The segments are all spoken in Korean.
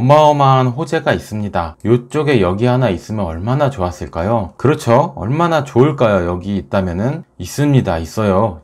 어마어마한 호재가 있습니다. 이쪽에 여기 하나 있으면 얼마나 좋았을까요? 그렇죠. 얼마나 좋을까요? 여기 있다면은 있습니다. 있어요.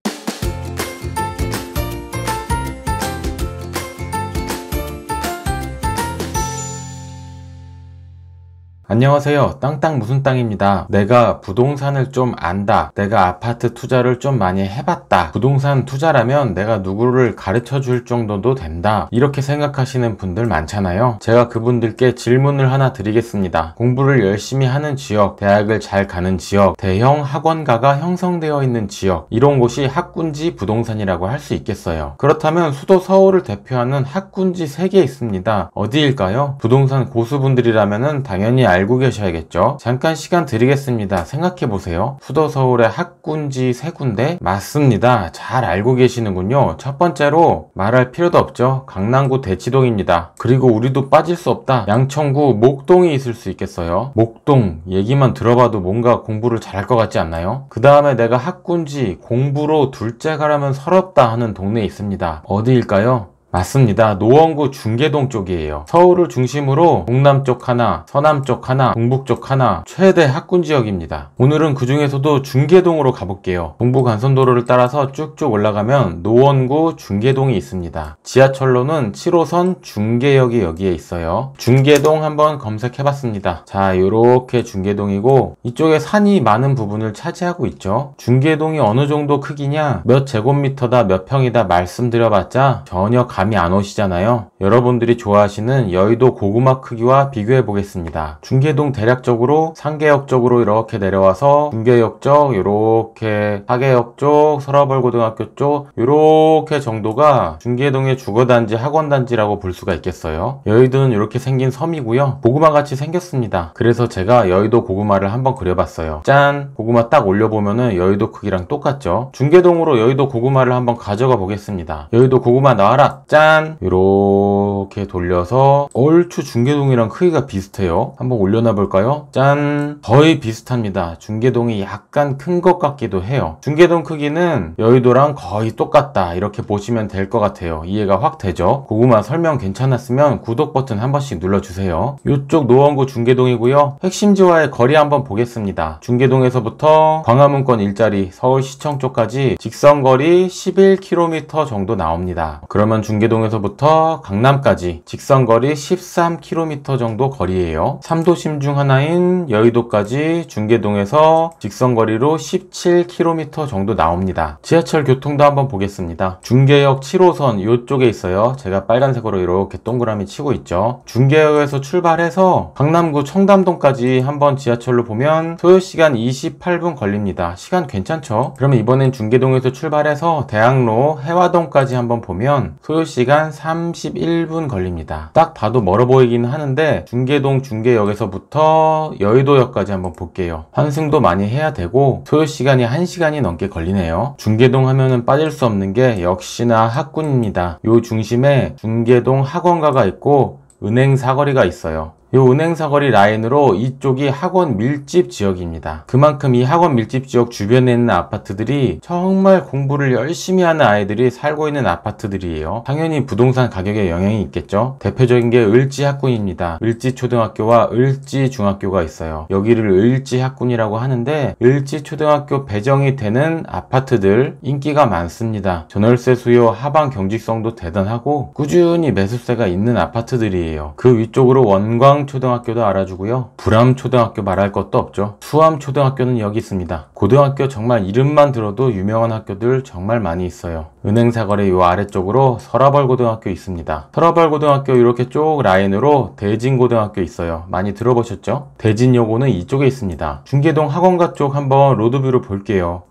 안녕하세요. 땅땅 무슨 땅입니다. 내가 부동산을 좀 안다. 내가 아파트 투자를 좀 많이 해봤다. 부동산 투자라면 내가 누구를 가르쳐 줄 정도도 된다. 이렇게 생각하시는 분들 많잖아요. 제가 그분들께 질문을 하나 드리겠습니다. 공부를 열심히 하는 지역, 대학을 잘 가는 지역, 대형 학원가가 형성되어 있는 지역, 이런 곳이 학군지 부동산이라고 할 수 있겠어요. 그렇다면 수도 서울을 대표하는 학군지 3개 있습니다. 어디일까요? 부동산 고수분들이라면 당연히 알 알고 계셔야겠죠. 잠깐 시간 드리겠습니다. 생각해보세요. 푸더서울의 학군지 세 군데? 맞습니다. 잘 알고 계시는군요. 첫 번째로 말할 필요도 없죠. 강남구 대치동입니다. 그리고 우리도 빠질 수 없다. 양천구 목동이 있을 수 있겠어요. 목동 얘기만 들어봐도 뭔가 공부를 잘할 것 같지 않나요? 그 다음에 내가 학군지 공부로 둘째 가라면 서럽다 하는 동네 있습니다. 어디일까요? 맞습니다. 노원구 중계동 쪽이에요. 서울을 중심으로 동남쪽 하나, 서남쪽 하나, 동북쪽 하나 최대 학군 지역입니다. 오늘은 그 중에서도 중계동으로 가볼게요. 동부 간선도로를 따라서 쭉쭉 올라가면 노원구 중계동이 있습니다. 지하철로는 7호선 중계역이 여기에 있어요. 중계동 한번 검색해봤습니다. 자, 이렇게 중계동이고 이쪽에 산이 많은 부분을 차지하고 있죠. 중계동이 어느 정도 크기냐, 몇 제곱미터다, 몇 평이다 말씀드려봤자 전혀 감 감이 안 오시잖아요. 여러분들이 좋아하시는 여의도 고구마 크기와 비교해 보겠습니다. 중계동 대략적으로 상계역 쪽으로 이렇게 내려와서 중계역 쪽, 이렇게 하계역 쪽, 서라벌고등학교 쪽 이렇게 정도가 중계동의 주거단지, 학원단지라고 볼 수가 있겠어요. 여의도는 이렇게 생긴 섬이고요. 고구마같이 생겼습니다. 그래서 제가 여의도 고구마를 한번 그려봤어요. 짠! 고구마 딱 올려보면은 여의도 크기랑 똑같죠? 중계동으로 여의도 고구마를 한번 가져가 보겠습니다. 여의도 고구마 나와라! 짠! 이렇게 돌려서 얼추 중계동이랑 크기가 비슷해요. 한번 올려놔 볼까요? 짠! 거의 비슷합니다. 중계동이 약간 큰 것 같기도 해요. 중계동 크기는 여의도랑 거의 똑같다. 이렇게 보시면 될 것 같아요. 이해가 확 되죠? 고구마 설명 괜찮았으면 구독 버튼 한 번씩 눌러주세요. 이쪽 노원구 중계동이고요. 핵심지와의 거리 한번 보겠습니다. 중계동에서부터 광화문권 일자리 서울시청 쪽까지 직선거리 11km 정도 나옵니다. 그러면 중 중계동에서부터 강남까지 직선거리 13km 정도 거리예요. 3도심 중 하나인 여의도까지 중계동에서 직선거리로 17km 정도 나옵니다. 지하철 교통도 한번 보겠습니다. 중계역 7호선 이쪽에 있어요. 제가 빨간색으로 이렇게 동그라미 치고 있죠. 중계역에서 출발해서 강남구 청담동까지 한번 지하철로 보면 소요시간 28분 걸립니다. 시간 괜찮죠? 그러면 이번엔 중계동에서 출발해서 대학로 해화동까지 한번 보면 소요 8시간 31분 걸립니다. 딱 봐도 멀어 보이긴 하는데 중계동 중계역에서부터 여의도역까지 한번 볼게요. 환승도 많이 해야 되고 소요시간이 1시간이 넘게 걸리네요. 중계동 하면은 빠질 수 없는 게 역시나 학군입니다. 요 중심에 중계동 학원가가 있고 은행 사거리가 있어요. 이 은행 사거리 라인으로 이쪽이 학원 밀집 지역입니다. 그만큼 이 학원 밀집 지역 주변에 있는 아파트들이 정말 공부를 열심히 하는 아이들이 살고 있는 아파트들이에요. 당연히 부동산 가격에 영향이 있겠죠. 대표적인 게 을지 학군입니다. 을지 초등학교와 을지 중학교가 있어요. 여기를 을지 학군이라고 하는데 을지 초등학교 배정이 되는 아파트들 인기가 많습니다. 전월세 수요 하방 경직성도 대단하고 꾸준히 매수세가 있는 아파트들이에요. 그 위쪽으로 원광 부암초등학교도 알아주고요. 부암초등학교 말할 것도 없죠. 수암초등학교는 여기 있습니다. 고등학교 정말 이름만 들어도 유명한 학교들 정말 많이 있어요. 은행사거리 요 아래쪽으로 설화벌고등학교 있습니다. 설화벌고등학교 이렇게 쭉 라인으로 대진고등학교 있어요. 많이 들어보셨죠? 대진여고는 이쪽에 있습니다. 중계동 학원가 쪽 한번 로드뷰로 볼게요.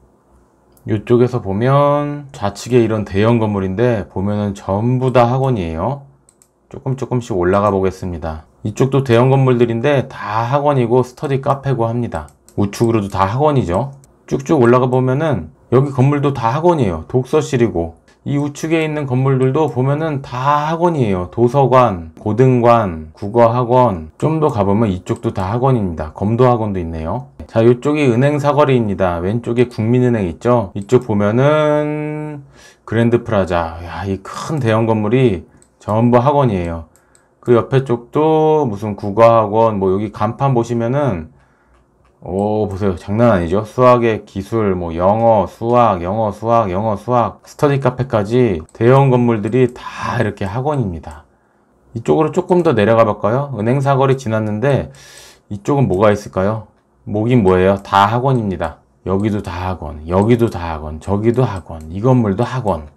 이쪽에서 보면 좌측에 이런 대형 건물인데 보면은 전부 다 학원이에요. 조금 조금씩 올라가 보겠습니다. 이쪽도 대형 건물들인데 다 학원이고 스터디 카페고 합니다. 우측으로도 다 학원이죠. 쭉쭉 올라가 보면은 여기 건물도 다 학원이에요. 독서실이고 이 우측에 있는 건물들도 보면은 다 학원이에요. 도서관, 고등관, 국어학원 좀 더 가보면 이쪽도 다 학원입니다. 검도학원도 있네요. 자 이쪽이 은행 사거리입니다. 왼쪽에 국민은행 있죠. 이쪽 보면은 그랜드 프라자 야이 큰 대형 건물이 전부 학원이에요. 그 옆에 쪽도 무슨 국어학원 뭐 여기 간판 보시면은 오 보세요 장난 아니죠 수학의 기술 뭐 영어 수학 영어 수학 영어 수학 스터디 카페까지 대형 건물들이 다 이렇게 학원입니다 이쪽으로 조금 더 내려가 볼까요 은행 사거리 지났는데 이쪽은 뭐가 있을까요 목이 뭐예요 다 학원입니다 여기도 다 학원 여기도 다 학원 저기도 학원 이 건물도 학원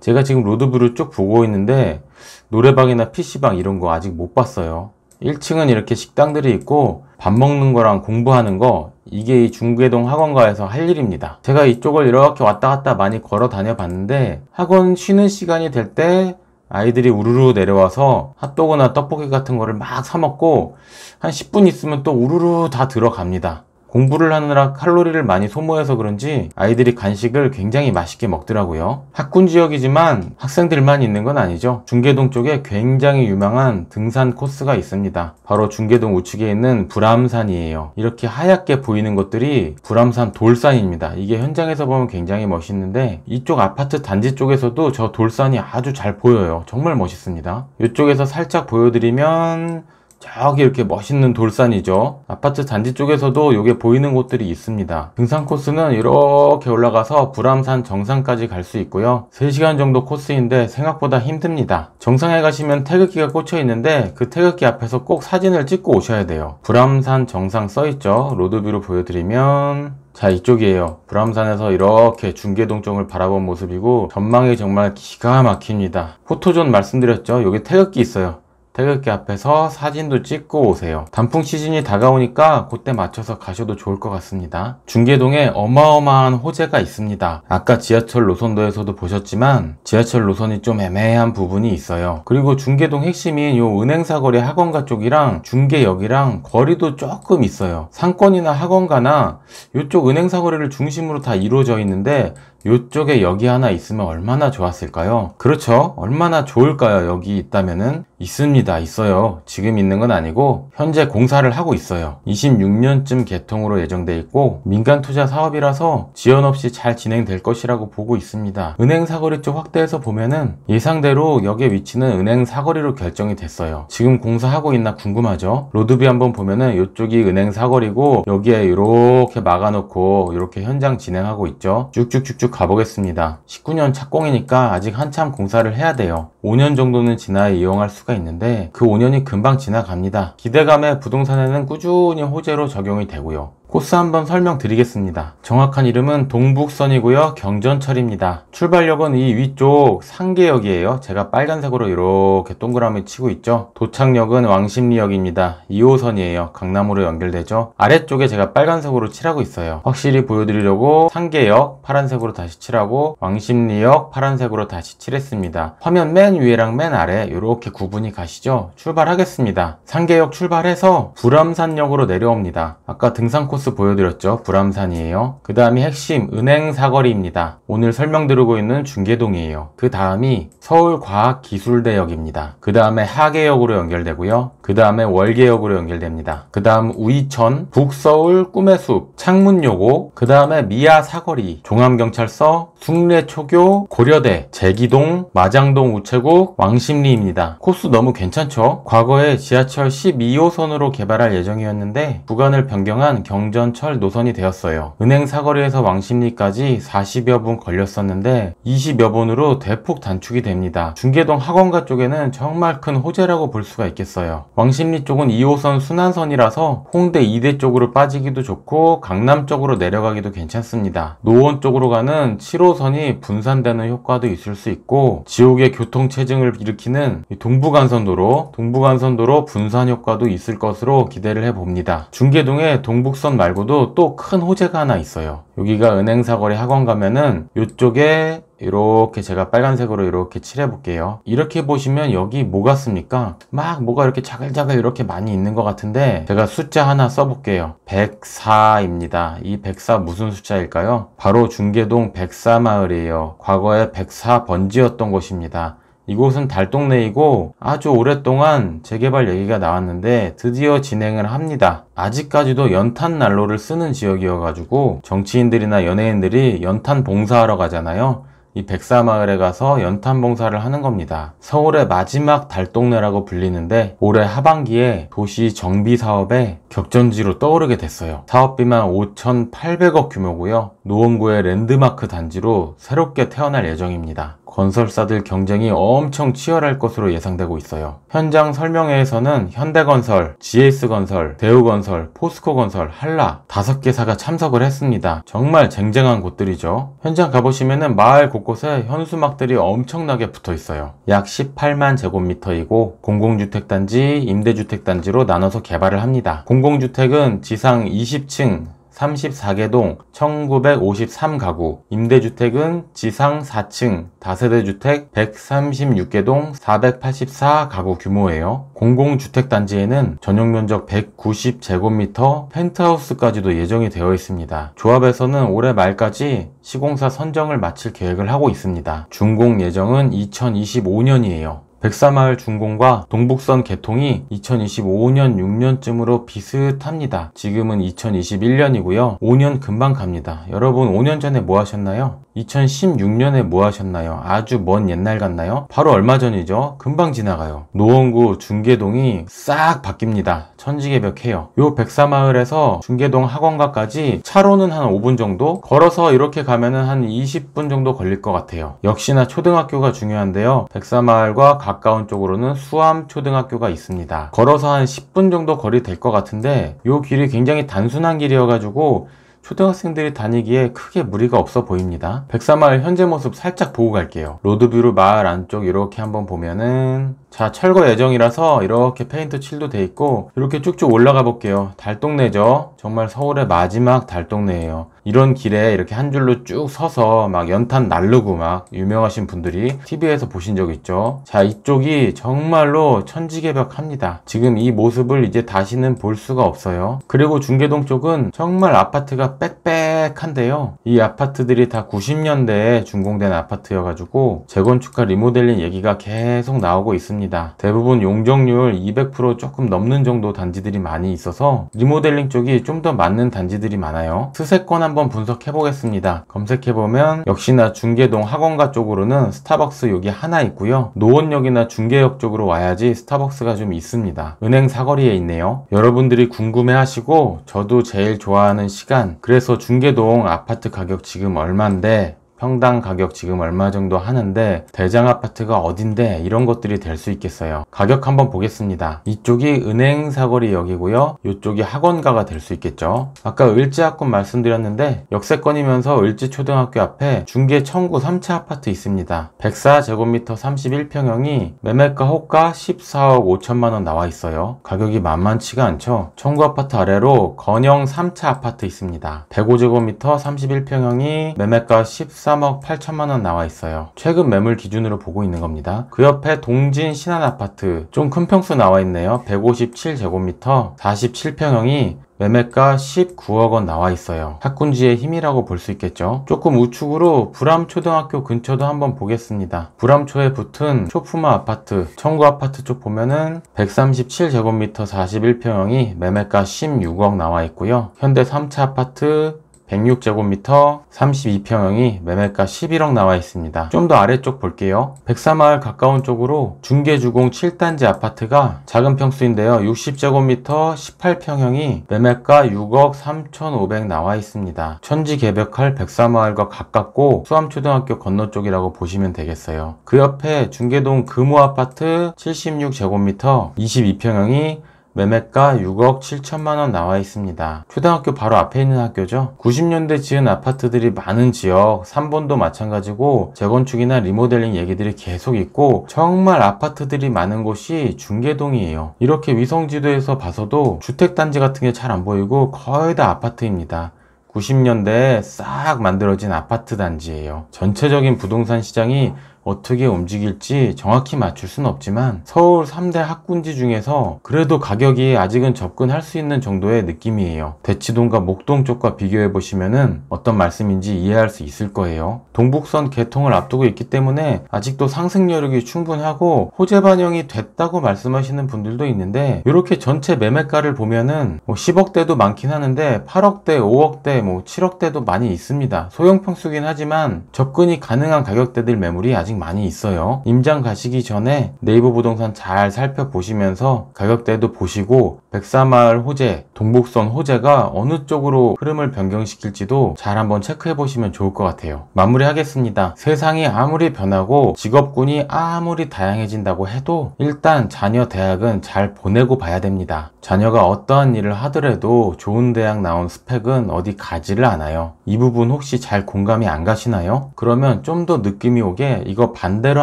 제가 지금 로드뷰를 쭉 보고 있는데 노래방이나 PC방 이런 거 아직 못 봤어요. 1층은 이렇게 식당들이 있고 밥 먹는 거랑 공부하는 거 이게 이 중계동 학원가에서 할 일입니다. 제가 이쪽을 이렇게 왔다 갔다 많이 걸어 다녀 봤는데 학원 쉬는 시간이 될 때 아이들이 우르르 내려와서 핫도그나 떡볶이 같은 거를 막 사 먹고 한 10분 있으면 또 우르르 다 들어갑니다. 공부를 하느라 칼로리를 많이 소모해서 그런지 아이들이 간식을 굉장히 맛있게 먹더라고요. 학군 지역이지만 학생들만 있는 건 아니죠. 중계동 쪽에 굉장히 유명한 등산 코스가 있습니다. 바로 중계동 우측에 있는 불암산이에요. 이렇게 하얗게 보이는 것들이 불암산 돌산입니다. 이게 현장에서 보면 굉장히 멋있는데 이쪽 아파트 단지 쪽에서도 저 돌산이 아주 잘 보여요. 정말 멋있습니다. 이쪽에서 살짝 보여드리면 저기 이렇게 멋있는 돌산이죠 아파트 단지 쪽에서도 이게 보이는 곳들이 있습니다 등산 코스는 이렇게 올라가서 불암산 정상까지 갈 수 있고요 3시간 정도 코스인데 생각보다 힘듭니다 정상에 가시면 태극기가 꽂혀 있는데 그 태극기 앞에서 꼭 사진을 찍고 오셔야 돼요 불암산 정상 써있죠 로드뷰로 보여드리면 자 이쪽이에요 불암산에서 이렇게 중계동 쪽을 바라본 모습이고 전망이 정말 기가 막힙니다 포토존 말씀드렸죠 여기 태극기 있어요 태극기 앞에서 사진도 찍고 오세요. 단풍 시즌이 다가오니까 그때 맞춰서 가셔도 좋을 것 같습니다. 중계동에 어마어마한 호재가 있습니다. 아까 지하철 노선도에서도 보셨지만 지하철 노선이 좀 애매한 부분이 있어요. 그리고 중계동 핵심인 요 은행사거리 학원가 쪽이랑 중계역이랑 거리도 조금 있어요. 상권이나 학원가나 이쪽 은행사거리를 중심으로 다 이루어져 있는데 이쪽에 여기 하나 있으면 얼마나 좋았을까요? 그렇죠. 얼마나 좋을까요? 여기 있다면은 있습니다. 있어요. 지금 있는 건 아니고 현재 공사를 하고 있어요. 26년쯤 개통으로 예정돼 있고 민간 투자 사업이라서 지연 없이 잘 진행될 것이라고 보고 있습니다. 은행 사거리 쪽 확대해서 보면은 예상대로 역의 위치는 은행 사거리로 결정이 됐어요. 지금 공사하고 있나 궁금하죠? 로드뷰 한번 보면은 이쪽이 은행 사거리고 여기에 이렇게 막아놓고 이렇게 현장 진행하고 있죠. 쭉쭉쭉쭉 쭉 가보겠습니다. 19년 착공이니까 아직 한참 공사를 해야 돼요. 5년 정도는 지나야 이용할 수가 있는데 그 5년이 금방 지나갑니다. 기대감에 부동산에는 꾸준히 호재로 적용이 되고요. 코스 한번 설명드리겠습니다. 정확한 이름은 동북선이고요. 경전철입니다. 출발역은 이 위쪽 상계역이에요. 제가 빨간색으로 이렇게 동그라미 치고 있죠. 도착역은 왕십리역입니다. 2호선이에요. 강남으로 연결되죠. 아래쪽에 제가 빨간색으로 칠하고 있어요. 확실히 보여드리려고 상계역 파란색으로 다시 칠하고 왕십리역 파란색으로 다시 칠했습니다. 화면 맨 위에랑 맨 아래 이렇게 구분이 가시죠. 출발하겠습니다. 상계역 출발해서 불암산역으로 내려옵니다. 아까 등산 코스 코스 보여드렸죠. 불암산이에요. 그 다음이 핵심 은행 사거리입니다. 오늘 설명드리고 있는 중계동이에요. 그 다음이 서울과학기술대역입니다. 그 다음에 하계역으로 연결되고요. 그 다음에 월계역으로 연결됩니다. 그 다음 우이천, 북서울 꿈의 숲, 창문요고, 그 다음에 미아 사거리, 종암경찰서, 숭례초교, 고려대, 제기동, 마장동 우체국, 왕십리입니다. 코스 너무 괜찮죠? 과거에 지하철 12호선으로 개발할 예정이었는데 구간을 변경한 경전철 노선이 되었어요. 은행 사거리에서 왕십리까지 40여 분 걸렸었는데 20여 분으로 대폭 단축이 됩니다. 중계동 학원가 쪽에는 정말 큰 호재라고 볼 수가 있겠어요. 왕십리 쪽은 2호선 순환선이라서 홍대 2대 쪽으로 빠지기도 좋고 강남 쪽으로 내려가기도 괜찮습니다. 노원 쪽으로 가는 7호선이 분산되는 효과도 있을 수 있고 지옥의 교통체증을 일으키는 동부간선도로 동부간선도로 분산 효과도 있을 것으로 기대를 해봅니다. 중계동에 동북선 말고도 또 큰 호재가 하나 있어요. 여기가 은행사거리 학원 가면은 이쪽에 이렇게 제가 빨간색으로 이렇게 칠해 볼게요 이렇게 보시면 여기 뭐 같습니까? 막 뭐가 이렇게 자글자글 이렇게 많이 있는 것 같은데 제가 숫자 하나 써볼게요 104입니다 이 104 무슨 숫자일까요? 바로 중계동 104마을이에요 과거에 104번지였던 곳입니다 이곳은 달동네이고 아주 오랫동안 재개발 얘기가 나왔는데 드디어 진행을 합니다. 아직까지도 연탄 난로를 쓰는 지역이어가지고 정치인들이나 연예인들이 연탄 봉사하러 가잖아요. 이 백사마을에 가서 연탄 봉사를 하는 겁니다. 서울의 마지막 달동네라고 불리는데 올해 하반기에 도시 정비 사업에 격전지로 떠오르게 됐어요. 사업비만 5,800억 규모고요. 노원구의 랜드마크 단지로 새롭게 태어날 예정입니다. 건설사들 경쟁이 엄청 치열할 것으로 예상되고 있어요. 현장 설명회에서는 현대건설, GS건설, 대우건설, 포스코건설, 한라 다섯 개사가 참석을 했습니다. 정말 쟁쟁한 곳들이죠. 현장 가보시면 마을 곳곳에 현수막들이 엄청나게 붙어 있어요. 약 18만 제곱미터이고 공공주택단지, 임대주택단지로 나눠서 개발을 합니다. 공공주택은 지상 20층, 34개 동 1953가구, 임대주택은 지상 4층 다세대 주택 136개 동 484가구 규모예요. 공공주택단지에는 전용 면적 190제곱미터 펜트하우스까지도 예정이 되어 있습니다. 조합에서는 올해 말까지 시공사 선정을 마칠 계획을 하고 있습니다. 준공 예정은 2025년이에요. 백사마을 중공과 동북선 개통이 2025년 6년쯤으로 비슷합니다. 지금은 2021년이고요. 5년 금방 갑니다. 여러분 5년 전에 뭐 하셨나요? 2016년에 뭐 하셨나요? 아주 먼 옛날 같나요? 바로 얼마 전이죠. 금방 지나가요. 노원구 중계동이 싹 바뀝니다. 천지개벽해요. 요 백사마을에서 중계동 학원가까지 차로는 한 5분 정도 걸어서 이렇게 가면은 한 20분 정도 걸릴 것 같아요. 역시나 초등학교가 중요한데요. 백사마을과 가까운 쪽으로는 수암초등학교가 있습니다. 걸어서 한 10분 정도 거리 될 것 같은데 이 길이 굉장히 단순한 길이어가지고 초등학생들이 다니기에 크게 무리가 없어 보입니다. 백사마을 현재 모습 살짝 보고 갈게요. 로드뷰로 마을 안쪽 이렇게 한번 보면은 자 철거 예정이라서 이렇게 페인트 칠도 돼 있고 이렇게 쭉쭉 올라가 볼게요. 달동네죠. 정말 서울의 마지막 달동네예요. 이런 길에 이렇게 한 줄로 쭉 서서 막 연탄 날르고 막 유명하신 분들이 TV에서 보신 적 있죠. 자 이쪽이 정말로 천지개벽합니다. 지금 이 모습을 이제 다시는 볼 수가 없어요. 그리고 중계동 쪽은 정말 아파트가 빽빽한데요. 이 아파트들이 다 90년대에 준공된 아파트여가지고 재건축과 리모델링 얘기가 계속 나오고 있습니다. 대부분 용적률 200% 조금 넘는 정도 단지들이 많이 있어서 리모델링 쪽이 좀 더 맞는 단지들이 많아요. 스세권 한번 분석해 보겠습니다. 검색해 보면 역시나 중계동 학원가 쪽으로는 스타벅스 여기 하나 있고요. 노원역이나 중계역 쪽으로 와야지 스타벅스가 좀 있습니다. 은행 사거리에 있네요. 여러분들이 궁금해 하시고 저도 제일 좋아하는 시간 그래서 중계동 아파트 가격 지금 얼만데 평당 가격 지금 얼마 정도 하는데 대장 아파트가 어딘데 이런 것들이 될 수 있겠어요 가격 한번 보겠습니다 이쪽이 은행 사거리 역이고요 이쪽이 학원가가 될 수 있겠죠 아까 을지학군 말씀드렸는데 역세권이면서 을지초등학교 앞에 중계 청구 3차 아파트 있습니다 104제곱미터 31평형이 매매가 호가 14억 5천만원 나와 있어요 가격이 만만치가 않죠 청구 아파트 아래로 건영 3차 아파트 있습니다 105제곱미터 31평형이 매매가 14억 13억 8천만 원 나와 있어요. 최근 매물 기준으로 보고 있는 겁니다. 그 옆에 동진 신한아파트 좀 큰 평수 나와 있네요. 157제곱미터 47평형이 매매가 19억 원 나와 있어요. 학군지의 힘이라고 볼 수 있겠죠. 조금 우측으로 부람초등학교 근처도 한번 보겠습니다. 부람초에 붙은 쇼프마 아파트, 청구 아파트 쪽 보면은 137제곱미터 41평형이 매매가 16억 나와 있고요. 현대 3차 아파트 106제곱미터 32평형이 매매가 11억 나와 있습니다. 좀 더 아래쪽 볼게요. 1 0사마을 가까운 쪽으로 중계주공 7단지 아파트가 작은 평수인데요. 60제곱미터 18평형이 매매가 6억 3,500 나와 있습니다. 천지 개벽할 1 0사마을과 가깝고 수암초등학교 건너쪽이라고 보시면 되겠어요. 그 옆에 중계동 금호 아파트 76제곱미터 22평형이 매매가 6억 7천만 원 나와 있습니다. 초등학교 바로 앞에 있는 학교죠. 90년대 지은 아파트들이 많은 지역, 3번도 마찬가지고 재건축이나 리모델링 얘기들이 계속 있고 정말 아파트들이 많은 곳이 중계동이에요. 이렇게 위성지도에서 봐서도 주택단지 같은 게 잘 안 보이고 거의 다 아파트입니다. 90년대에 싹 만들어진 아파트 단지예요. 전체적인 부동산 시장이 어떻게 움직일지 정확히 맞출 순 없지만 서울 3대 학군지 중에서 그래도 가격이 아직은 접근할 수 있는 정도의 느낌이에요. 대치동과 목동 쪽과 비교해 보시면 어떤 말씀인지 이해할 수 있을 거예요. 동북선 개통을 앞두고 있기 때문에 아직도 상승 여력이 충분하고 호재 반영이 됐다고 말씀하시는 분들도 있는데 이렇게 전체 매매가를 보면뭐 10억대도 많긴 하는데 8억대, 5억대, 뭐 7억대도 많이 있습니다. 소형 평수긴 하지만 접근이 가능한 가격대들 매물이 아직 많이 있어요. 임장 가시기 전에 네이버 부동산 잘 살펴보시면서 가격대도 보시고 백사마을 호재, 동북선 호재가 어느 쪽으로 흐름을 변경시킬지도 잘 한번 체크해 보시면 좋을 것 같아요. 마무리하겠습니다. 세상이 아무리 변하고 직업군이 아무리 다양해진다고 해도 일단 자녀 대학은 잘 보내고 봐야 됩니다. 자녀가 어떠한 일을 하더라도 좋은 대학 나온 스펙은 어디 가지를 않아요. 이 부분 혹시 잘 공감이 안 가시나요? 그러면 좀 더 느낌이 오게 이거 반대로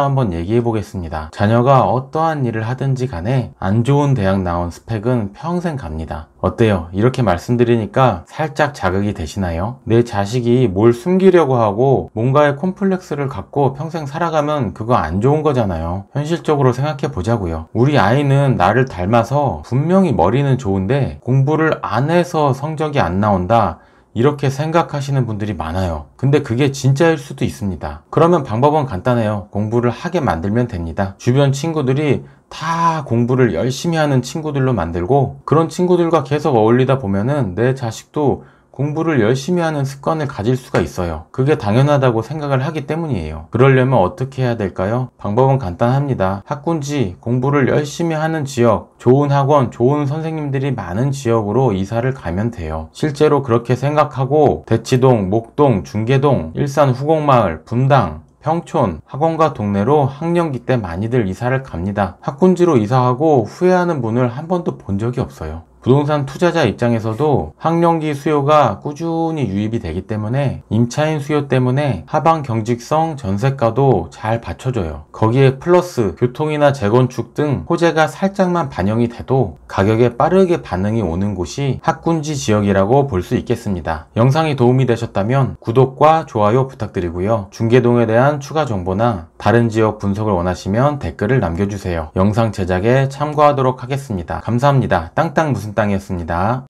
한번 얘기해 보겠습니다. 자녀가 어떠한 일을 하든지 간에 안 좋은 대학 나온 스펙은 평생 갑니다. 어때요? 이렇게 말씀드리니까 살짝 자극이 되시나요? 내 자식이 뭘 숨기려고 하고 뭔가의 콤플렉스를 갖고 평생 살아가면 그거 안 좋은 거잖아요. 현실적으로 생각해 보자고요. 우리 아이는 나를 닮아서 분명히 머리는 좋은데 공부를 안 해서 성적이 안 나온다. 이렇게 생각하시는 분들이 많아요. 근데 그게 진짜일 수도 있습니다. 그러면 방법은 간단해요. 공부를 하게 만들면 됩니다. 주변 친구들이 다 공부를 열심히 하는 친구들로 만들고 그런 친구들과 계속 어울리다 보면은 내 자식도 공부를 열심히 하는 습관을 가질 수가 있어요. 그게 당연하다고 생각을 하기 때문이에요. 그러려면 어떻게 해야 될까요? 방법은 간단합니다. 학군지, 공부를 열심히 하는 지역, 좋은 학원, 좋은 선생님들이 많은 지역으로 이사를 가면 돼요. 실제로 그렇게 생각하고 대치동, 목동, 중계동, 일산 후곡마을, 분당, 평촌, 학원과 동네로 학년기 때 많이들 이사를 갑니다. 학군지로 이사하고 후회하는 분을 한 번도 본 적이 없어요. 부동산 투자자 입장에서도 학령기 수요가 꾸준히 유입이 되기 때문에 임차인 수요 때문에 하방 경직성 전세가도 잘 받쳐줘요. 거기에 플러스 교통이나 재건축 등 호재가 살짝만 반영이 돼도 가격에 빠르게 반응이 오는 곳이 학군지 지역이라고 볼 수 있겠습니다. 영상이 도움이 되셨다면 구독과 좋아요 부탁드리고요. 중계동에 대한 추가 정보나 다른 지역 분석을 원하시면 댓글을 남겨주세요. 영상 제작에 참고하도록 하겠습니다. 감사합니다. 땅땅 무슨 땅이었습니다.